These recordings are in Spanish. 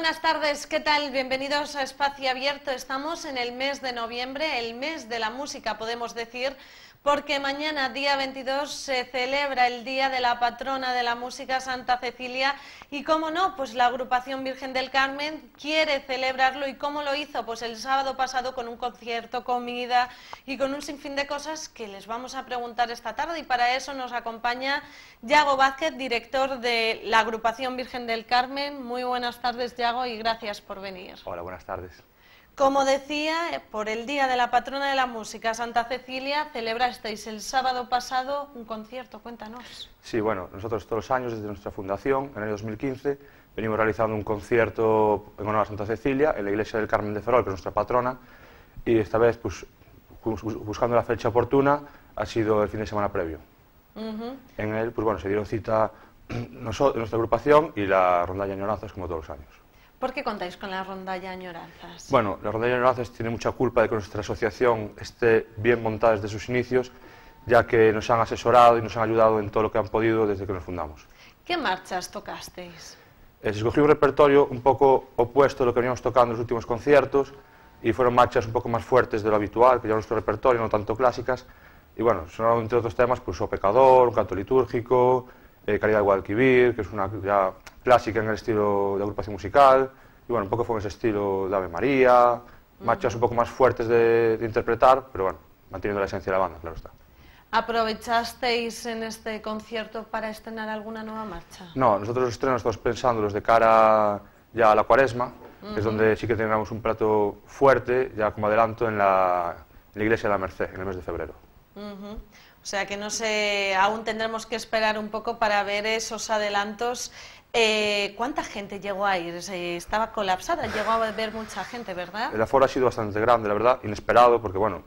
buenas tardes, ¿qué tal? Bienvenidos a Espacio Abierto. Estamos en el mes de noviembre, el mes de la música, podemos decir, porque mañana, día 22, se celebra el Día de la Patrona de la Música Santa Cecilia y, cómo no, pues la agrupación Virgen del Carmen quiere celebrarlo y cómo lo hizo, pues el sábado pasado con un concierto, comida y con un sinfín de cosas que les vamos a preguntar esta tarde y para eso nos acompaña Yago Vázquez, director de la agrupación Virgen del Carmen. Muy buenas tardes, Yago, y gracias por venir. Hola, buenas tardes. Como decía, por el Día de la Patrona de la Música, Santa Cecilia, celebrasteis el sábado pasado un concierto. Cuéntanos. Sí, bueno, nosotros todos los años, desde nuestra fundación, en el año 2015, venimos realizando un concierto en honor a Santa Cecilia en la iglesia del Carmen de Ferrol, que es nuestra patrona, y esta vez, pues, buscando la fecha oportuna, ha sido el fin de semana previo. En él, pues bueno, se dieron cita nuestra agrupación y la ronda de añorazos, como todos los años. ¿Por qué contáis con la rondalla Añoranzas? Bueno, la rondalla Añoranzas tiene mucha culpa de que nuestra asociación esté bien montada desde sus inicios, ya que nos han asesorado y nos han ayudado en todo lo que han podido desde que nos fundamos. ¿Qué marchas tocasteis? escogí eh, se escogió un repertorio un poco opuesto a lo que veníamos tocando en los últimos conciertos y fueron marchas un poco más fuertes de lo habitual, que ya nuestro repertorio, no tanto clásicas. Y bueno, sonaron entre otros temas, pues Pecador, un canto litúrgico, eh, de Guadalquivir, que es una ya clásica en el estilo de agrupación musical, y bueno, un poco fue en ese estilo de Ave María, marchas un poco más fuertes de, interpretar, pero bueno, manteniendo la esencia de la banda, claro está. ¿Aprovechasteis en este concierto para estrenar alguna nueva marcha? No, nosotros los estrenos estamos los de cara ya a la cuaresma, es donde sí que tengamos un plato fuerte, ya como adelanto, en la, en la iglesia de la Merced, en el mes de febrero. O sea que no sé, aún tendremos que esperar un poco para ver esos adelantos. Eh, ¿Cuánta gente llegó a ir? Eh, estaba colapsada, llegó a ver mucha gente, ¿verdad? El aforo ha sido bastante grande, la verdad, inesperado, porque bueno,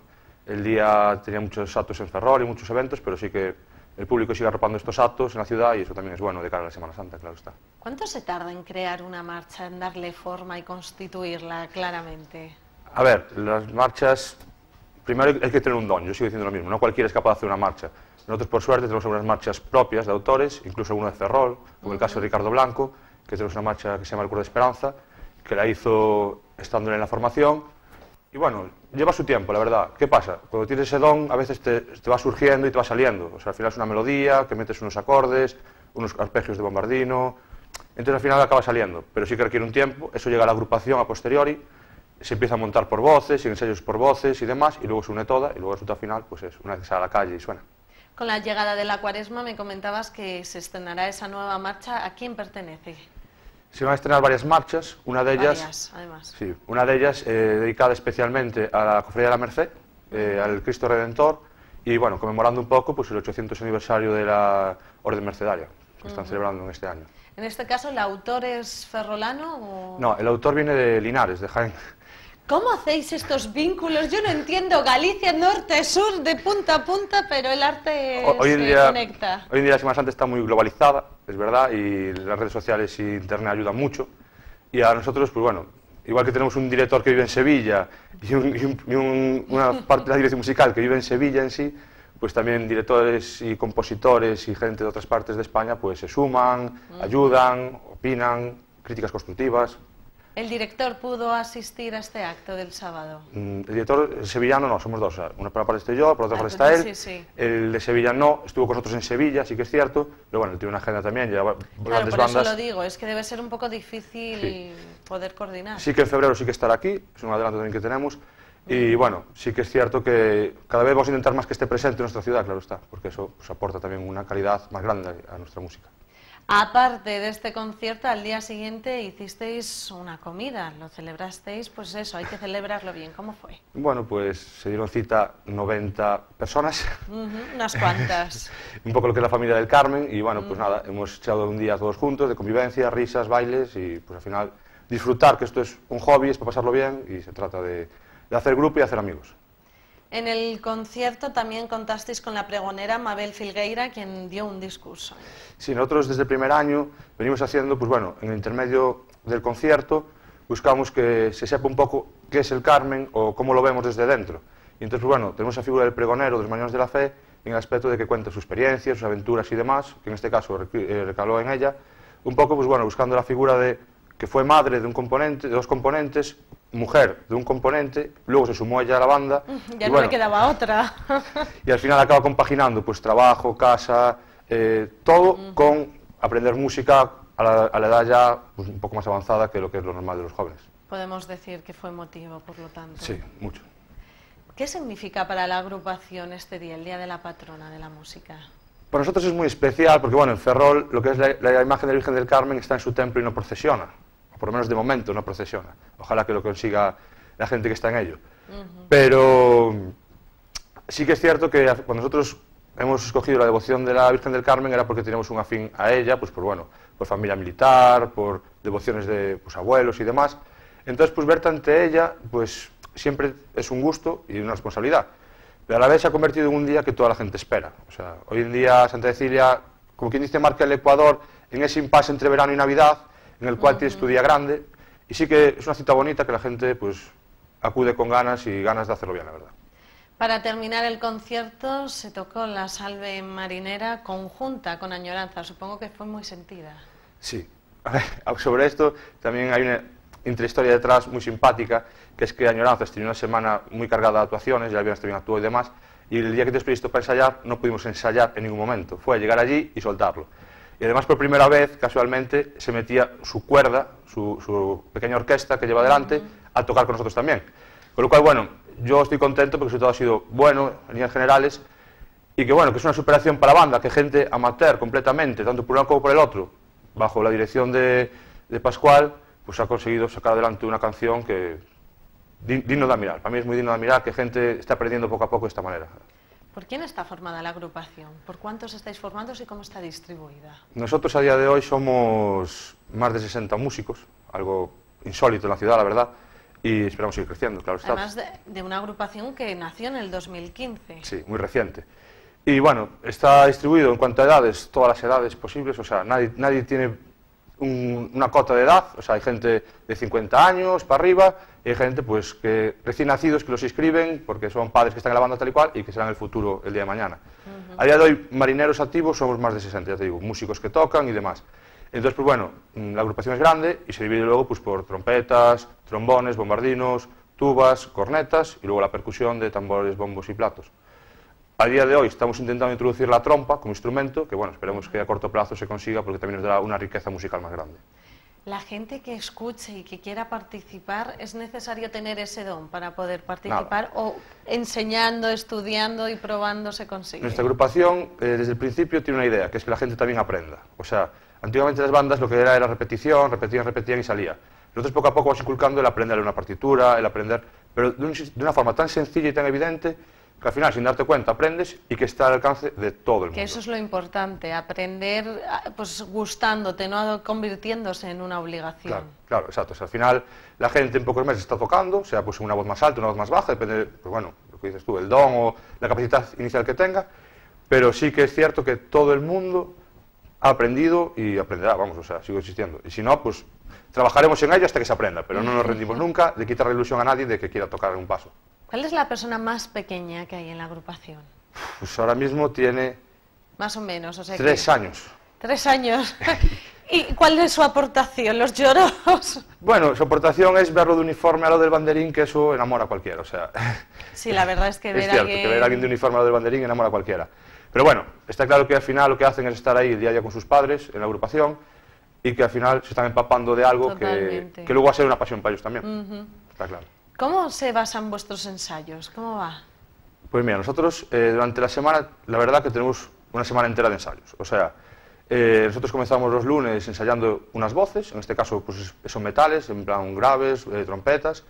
el día tenía muchos actos en Ferrol y muchos eventos, pero sí que el público sigue arropando estos actos en la ciudad y eso también es bueno de cara a la Semana Santa, claro está. ¿Cuánto se tarda en crear una marcha, en darle forma y constituirla claramente? A ver, las marchas primero hay que tener un don, yo sigo diciendo lo mismo, no cualquiera es capaz de hacer una marcha. Nosotros, por suerte, tenemos algunas marchas propias de autores, incluso alguna de Ferrol, como el caso de Ricardo Blanco, que tenemos una marcha que se llama El Curso de Esperanza, que la hizo estando en la formación. Y bueno, lleva su tiempo, la verdad. ¿Qué pasa? Cuando tienes ese don, a veces te, te va surgiendo y te va saliendo. O sea, al final es una melodía, que metes unos acordes, unos arpegios de bombardino. Entonces al final acaba saliendo, pero sí que requiere un tiempo. Eso llega a la agrupación a posteriori se empieza a montar por voces y ensayos por voces y demás, y luego se une toda, y luego resulta final, pues es una vez que sale a la calle y suena. Con la llegada de la cuaresma me comentabas que se estrenará esa nueva marcha, ¿a quién pertenece? Se van a estrenar varias marchas, una de ellas, varias, además. Sí, una de ellas eh, dedicada especialmente a la Cofradía de la Merced, eh, al Cristo Redentor, y bueno, conmemorando un poco pues, el 800 aniversario de la Orden Mercedaria, que están celebrando en este año. ¿En este caso el autor es ferrolano? O... No, el autor viene de Linares, de Jaén. ¿Cómo hacéis estos vínculos? Yo no entiendo Galicia norte, sur, de punta a punta, pero el arte hoy se conecta. Hoy en día la Semana Santa está muy globalizada, es verdad, y las redes sociales y internet ayudan mucho. Y a nosotros, pues bueno, igual que tenemos un director que vive en Sevilla y, una parte de la dirección musical que vive en Sevilla en sí, pues también directores y compositores y gente de otras partes de España pues se suman, mm. ayudan, opinan, críticas constructivas. ¿El director pudo asistir a este acto del sábado? Mm, el director sevillano no, somos dos. Una para parte estoy yo, por otra ah, parte pues está él. El de Sevilla no, estuvo con nosotros en Sevilla, sí que es cierto. Pero bueno, él tiene una agenda también, grandes por Eso lo digo, es que debe ser un poco difícil poder coordinar. Sí que en febrero sí que estará aquí, es un adelanto también que tenemos. Y bueno, sí que es cierto que cada vez vamos a intentar más que esté presente en nuestra ciudad, claro está, porque eso pues, aporta también una calidad más grande a nuestra música. Aparte de este concierto, al día siguiente hicisteis una comida, lo celebrasteis, pues eso, hay que celebrarlo bien. ¿Cómo fue? Bueno, pues se dieron cita 90 personas. unas cuantas. un poco lo que es la familia del Carmen, y bueno, pues nada, hemos echado un día todos juntos de convivencia, risas, bailes, y pues al final disfrutar, que esto es un hobby, es para pasarlo bien, y se trata de hacer grupo y hacer amigos. En el concierto también contasteis con la pregonera Mabel Filgueira, quien dio un discurso. Sí, nosotros desde el primer año venimos haciendo, pues bueno, en el intermedio del concierto buscamos que se sepa un poco qué es el Carmen o cómo lo vemos desde dentro. Y entonces, pues bueno, tenemos la figura del pregonero de los Mañanos de la Fe en el aspecto de que cuenta sus experiencias, sus aventuras y demás, que en este caso eh, recaló en ella, un poco, pues bueno, buscando la figura de que fue madre de, un componente, de dos componentes mujer de un componente, luego se sumó ella a la banda. Ya no le quedaba otra. y al final acaba compaginando pues trabajo, casa, eh, todo con aprender música a la, edad ya pues, un poco más avanzada que lo que es lo normal de los jóvenes. Podemos decir que fue motivo, por lo tanto. Sí, mucho. ¿Qué significa para la agrupación este día, el Día de la Patrona de la Música? Para nosotros es muy especial porque, bueno, en Ferrol lo que es la imagen de la Virgen del Carmen está en su templo y no procesiona por lo menos de momento no procesiona. Ojalá que lo consiga la gente que está en ello. Pero sí que es cierto que cuando nosotros hemos escogido la devoción de la Virgen del Carmen era porque teníamos un afín a ella, pues por bueno, por familia militar, por devociones de pues, abuelos y demás. Entonces, pues verte ante ella, pues siempre es un gusto y una responsabilidad. Pero a la vez se ha convertido en un día que toda la gente espera. O sea, hoy en día Santa Cecilia, como quien dice, marca el Ecuador en ese impasse entre verano y Navidad, en el cual tienes tu día grande. Y sí que es una cita bonita que la gente pues acude con ganas y ganas de hacerlo bien, la verdad. Para terminar el concierto se tocó la salve marinera conjunta con Añoranza. Supongo que fue muy sentida. Sí. Sobre esto también hay una intrahistoria detrás muy simpática, que es que Añoranzas tenía una semana muy cargada de actuaciones, ya habíamos también y demás, y el día que te previsto para ensayar no pudimos ensayar en ningún momento. Fue llegar allí y soltarlo. Y además por primera vez, casualmente, se metía su cuerda, su, pequeña orquesta que lleva adelante a tocar con nosotros también. Con lo cual, bueno, yo estoy contento porque todo ha sido bueno en líneas generales y que bueno, que es una superación para la banda, que gente amateur completamente, tanto por un lado como por el otro, bajo la dirección de, Pascual, pues ha conseguido sacar adelante una canción que digno de admirar. Para mí es muy digno de admirar que gente está aprendiendo poco a poco de esta manera. ¿Por quién está formada la agrupación? ¿Por cuántos estáis formando y cómo está distribuida? Nosotros a día de hoy somos más de 60 músicos, algo insólito en la ciudad, la verdad, y esperamos ir creciendo, claro está. Además de, una agrupación que nació en el 2015. Sí, muy reciente. Y bueno, está distribuido en cuanto a edades, todas las edades posibles, o sea, nadie, nadie tiene una cota de edad, o sea, hay gente de 50 años para arriba, hay gente pues, que recién nacidos que los inscriben porque son padres que están en la banda tal y cual y que serán el futuro el día de mañana. A día de hoy, marineros activos somos más de 60, ya te digo, músicos que tocan y demás. Entonces, pues bueno, mm, la agrupación es grande y se divide luego pues, por trompetas, trombones, bombardinos, tubas, cornetas y luego la percusión de tambores, bombos y platos. A día de hoy estamos intentando introducir la trompa como instrumento, que bueno, esperemos que a corto plazo se consiga porque también nos dará una riqueza musical más grande. La gente que escuche y que quiera participar, ¿es necesario tener ese don para poder participar o enseñando, estudiando y probando se consigue? Nuestra agrupación eh, desde el principio tiene una idea, que es que la gente también aprenda. O sea, antiguamente las bandas lo que era era repetición, repetían, repetían y salía. Nosotros poco a poco vamos inculcando el aprender una partitura, el aprender, pero de una forma tan sencilla y tan evidente que al final, sin darte cuenta, aprendes y que está al alcance de todo el mundo. Que eso es lo importante, aprender ah, pues gustándote, no convirtiéndose en una obligación. Claro, claro, exacto. al final, la gente en pocos meses está tocando, sea pues una voz más alta, una voz más baja, depende, pues bueno, lo que dices tú, el don o la capacidad inicial que tenga, pero sí que es cierto que todo el mundo ha aprendido y aprenderá, vamos, o sea, sigo existiendo. Y si no, pues trabajaremos en ello hasta que se aprenda, pero no nos rendimos nunca de quitar la ilusión a nadie de que quiera tocar un paso. ¿Cuál es la persona más pequeña que hay en la agrupación? Pues ahora mismo tiene... Más o menos, o sea... Tres años. Tres años. ¿Y cuál es su aportación? ¿Los lloros? Bueno, su aportación es verlo de uniforme a lo del banderín, que eso enamora a cualquiera, o sea... Sí, la verdad es que ver es cierto, que ver a alguien de uniforme a lo del banderín enamora a cualquiera. Pero bueno, está claro que al final lo que hacen es estar ahí día a día con sus padres, en la agrupación, y que al final se están empapando de algo que, luego va a ser una pasión para ellos también. Está claro. ¿Cómo se basan vuestros ensayos? ¿Cómo va? Pues mira, nosotros eh, durante la semana, la verdad que tenemos una semana entera de ensayos. O sea, eh, nosotros comenzamos los lunes ensayando unas voces, en este caso pues, son metales, en plan graves, eh, trompetas.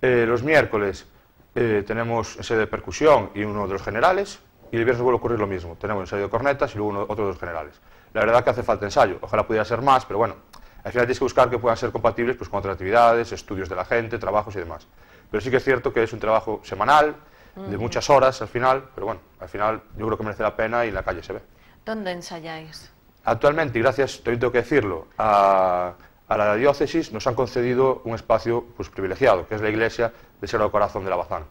los miércoles tenemos ensayo de percusión y uno de los generales, y el viernes vuelve a ocurrir lo mismo. Tenemos ensayo de cornetas y luego otro de los generales. La verdad que hace falta ensayo, ojalá pudiera ser más, pero bueno, al final tienes que buscar que puedan ser compatibles pues, con otras actividades, estudios de la gente, trabajos y demás. Pero sí que es cierto que es un trabajo semanal, de mm. muchas horas al final, pero bueno, al final yo creo que merece la pena y en la calle se ve. ¿Dónde ensayáis? Actualmente, y gracias, también tengo que decirlo, a, la diócesis nos han concedido un espacio pues, privilegiado, que es la iglesia del Sagrado Corazón de la Bazán.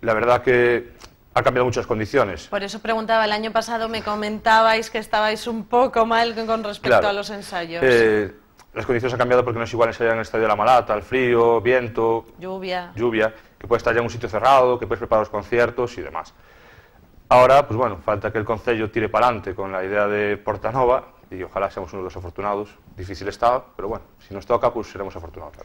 La verdad que ha cambiado muchas condiciones. Por eso preguntaba, el año pasado me comentabais que estabais un poco mal con respecto a los ensayos. Eh, las condiciones han cambiado porque no es igual ensayar en el Estadio de la Malata, el frío, viento... Lluvia. que puedes estar ya en un sitio cerrado, que puedes preparar los conciertos y demás. Ahora, pues bueno, falta que el Concello tire para adelante con la idea de Portanova y ojalá seamos uno de los afortunados. Difícil estado, pero bueno, si nos toca, pues seremos afortunados.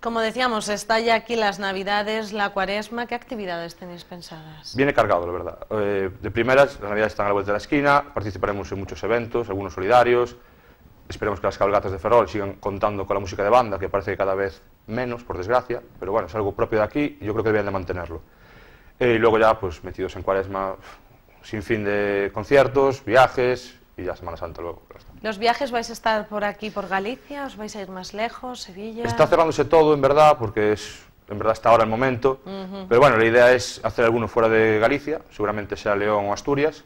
Como decíamos, está ya aquí las Navidades, la Cuaresma. ¿Qué actividades tenéis pensadas? Viene cargado, la verdad. Eh, de primeras, las Navidades están a la vuelta de la esquina, participaremos en muchos eventos, algunos solidarios. Esperemos que las cabalgatas de Ferrol sigan contando con la música de banda, que parece que cada vez menos, por desgracia, pero bueno, es algo propio de aquí y yo creo que deberían de mantenerlo. Eh, y luego ya, pues metidos en Cuaresma, sin fin de conciertos, viajes, y ya Semana Santa luego. ¿Los viajes vais a estar por aquí, por Galicia? ¿Os vais a ir más lejos, Sevilla? Está cerrándose todo, en verdad, porque es, en verdad está ahora el momento. Pero bueno, la idea es hacer alguno fuera de Galicia, seguramente sea León o Asturias,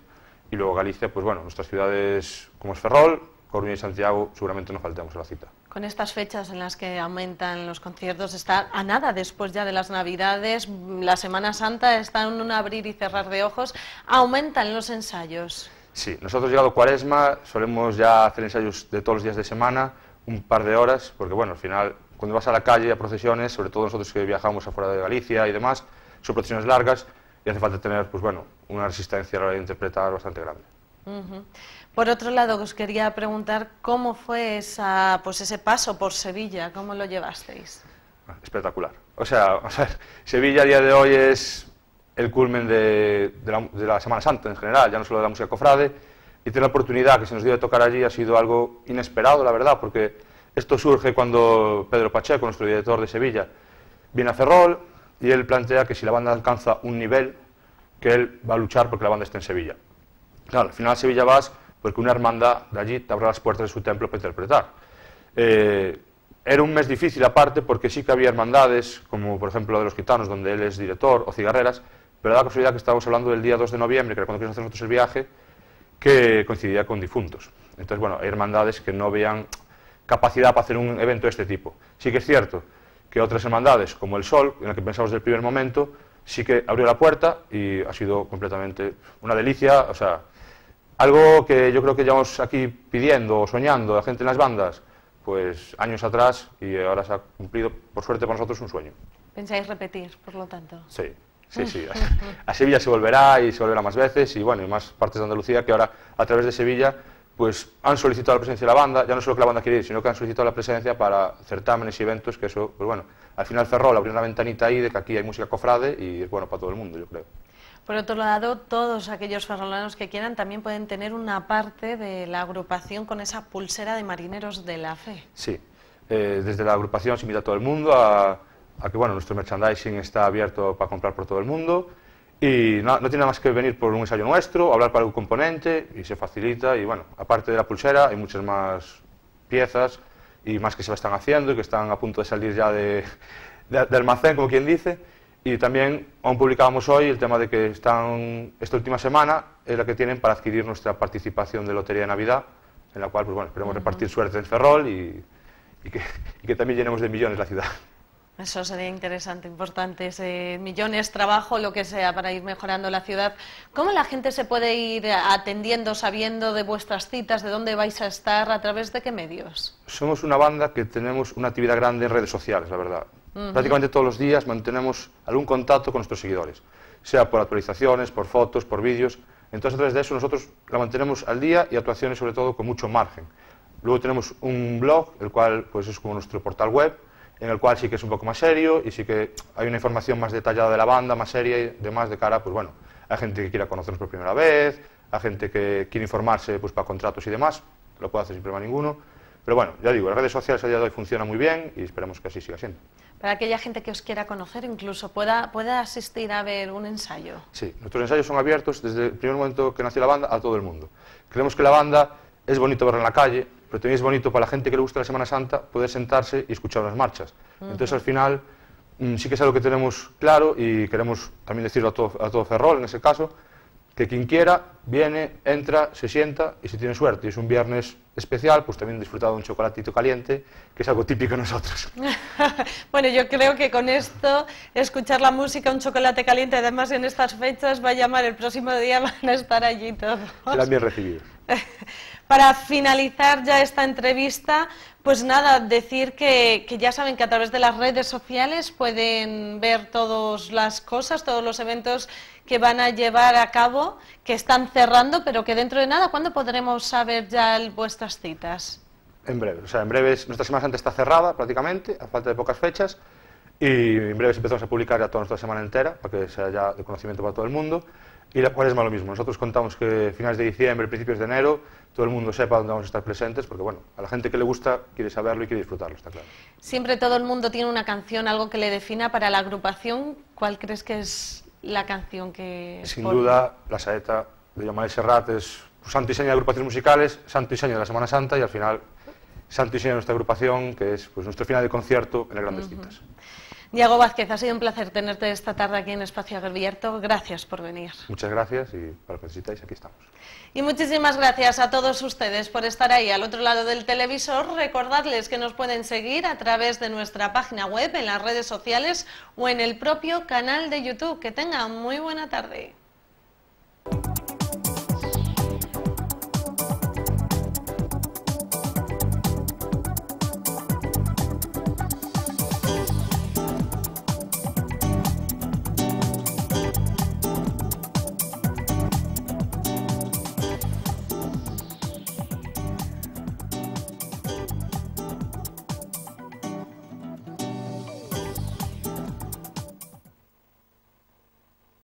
y luego Galicia, pues bueno, nuestras ciudades como es Ferrol, Coruña y Santiago, seguramente no faltamos a la cita. Con estas fechas en las que aumentan los conciertos, está a nada después ya de las Navidades, la Semana Santa está en un abrir y cerrar de ojos, aumentan los ensayos. Sí, nosotros llegado cuaresma solemos ya hacer ensayos de todos los días de semana, un par de horas, porque bueno, al final cuando vas a la calle a procesiones, sobre todo nosotros que viajamos afuera de Galicia y demás, son procesiones largas y hace falta tener pues bueno, una resistencia a la hora de interpretar bastante grande. Por otro lado, os quería preguntar cómo fue pues, ese paso por Sevilla, cómo lo llevasteis. Espectacular. O sea, o sea Sevilla a día de hoy es el culmen de, la, Semana Santa en general, ya no solo de la música cofrade, y tener la oportunidad que se nos dio de tocar allí ha sido algo inesperado, la verdad, porque esto surge cuando Pedro Pacheco, nuestro director de Sevilla, viene a Ferrol y él plantea que si la banda alcanza un nivel, que él va a luchar porque la banda esté en Sevilla. Claro, al final a Sevilla vas porque una hermandad de allí te abre las puertas de su templo para interpretar. Eh, era un mes difícil aparte porque sí que había hermandades, como por ejemplo la de los gitanos, donde él es director, o cigarreras, pero da la casualidad que estábamos hablando del día 2 de noviembre, que era cuando queríamos hacer nosotros el viaje, que coincidía con difuntos. Entonces, bueno, hay hermandades que no vean capacidad para hacer un evento de este tipo. Sí que es cierto que otras hermandades, como el Sol, en la que pensamos del primer momento, sí que abrió la puerta y ha sido completamente una delicia, o sea, algo que yo creo que llevamos aquí pidiendo o soñando la gente en las bandas, pues años atrás y ahora se ha cumplido, por suerte para nosotros, un sueño. ¿Pensáis repetir, por lo tanto? Sí. Sí, sí. A Sevilla se volverá y se volverá más veces y bueno, y más partes de Andalucía que ahora a través de Sevilla pues han solicitado la presencia de la banda, ya no solo que la banda quiere ir, sino que han solicitado la presencia para certámenes y eventos, que eso, pues bueno, al final cerró, le abrió una ventanita ahí de que aquí hay música cofrade y es bueno para todo el mundo, yo creo. Por otro lado, todos aquellos ferrolanos que quieran también pueden tener una parte de la agrupación con esa pulsera de marineros de la fe. Sí, eh, desde la agrupación se invita a todo el mundo a Aquí, bueno, nuestro merchandising está abierto para comprar por todo el mundo y no, tiene más que venir por un ensayo nuestro, hablar para un componente y se facilita. Y bueno, aparte de la pulsera, hay muchas más piezas y más que se están haciendo y que están a punto de salir ya de, almacén, como quien dice. Y también aún publicábamos hoy el tema de que están, esta última semana es la que tienen para adquirir nuestra participación de Lotería de Navidad, en la cual pues esperemos repartir suerte en Ferrol y, que, y que también llenemos de millones la ciudad. Eso sería interesante, importante, millones, trabajo, lo que sea, para ir mejorando la ciudad. ¿Cómo la gente se puede ir atendiendo, sabiendo de vuestras citas, de dónde vais a estar, a través de qué medios? Somos una banda que tenemos una actividad grande en redes sociales, la verdad. Prácticamente todos los días mantenemos algún contacto con nuestros seguidores, sea por actualizaciones, por fotos, por vídeos. Entonces, a través de eso nosotros la mantenemos al día y actuaciones sobre todo con mucho margen. Luego tenemos un blog, el cual pues, es como nuestro portal web, en el cual sí que es un poco más serio y sí que hay una información más detallada de la banda, más seria y demás de cara, pues bueno, hay gente que quiera conocernos por primera vez, a gente que quiere informarse pues para contratos y demás, lo puede hacer sin problema ninguno. Pero bueno, ya digo, las redes sociales a día de hoy funcionan muy bien y esperemos que así siga siendo. Para aquella gente que os quiera conocer, incluso pueda, pueda asistir a ver un ensayo. Sí, nuestros ensayos son abiertos desde el primer momento que nació la banda a todo el mundo. Creemos que la banda es bonito verla en la calle, pero también es bonito para la gente que le gusta la Semana Santa poder sentarse y escuchar las marchas. Entonces, al final, mm, sí que es algo que tenemos claro y queremos también decirlo a todo, a todo Ferrol, en ese caso, que quien quiera viene, entra, se sienta y si tiene suerte y es un viernes especial, pues también disfrutado de un chocolatito caliente, que es algo típico de nosotros. bueno, yo creo que con esto, escuchar la música, un chocolate caliente, además en estas fechas va a llamar el próximo día, van a estar allí todos. Serán bien recibidos. Para finalizar ya esta entrevista, pues nada, decir que, ya saben que a través de las redes sociales pueden ver todas las cosas, todos los eventos que van a llevar a cabo, que están cerrando, pero que dentro de nada, ¿cuándo podremos saber ya vuestras citas? En breve, o sea, en breve, nuestra Semana Santa está cerrada prácticamente, a falta de pocas fechas, y en breve empezamos a publicar ya toda nuestra semana entera, para que sea ya de conocimiento para todo el mundo, y la cual es más lo mismo, nosotros contamos que finales de diciembre, principios de enero, todo el mundo sepa dónde vamos a estar presentes, porque bueno, a la gente que le gusta quiere saberlo y quiere disfrutarlo, está claro. Siempre todo el mundo tiene una canción, algo que le defina para la agrupación. ¿Cuál crees que es la canción que...? Sin duda, La Saeta de Yamal Serrat es santo y de agrupaciones musicales, santo diseño de la Semana Santa y al final santo y de nuestra agrupación, que es pues, nuestro final de concierto en el Grandes uh Diego Vázquez, ha sido un placer tenerte esta tarde aquí en Espacio Abierto. Gracias por venir. Muchas gracias y para lo que necesitáis, aquí estamos. Y muchísimas gracias a todos ustedes por estar ahí al otro lado del televisor. Recordarles que nos pueden seguir a través de nuestra página web, en las redes sociales o en el propio canal de YouTube. Que tengan muy buena tarde.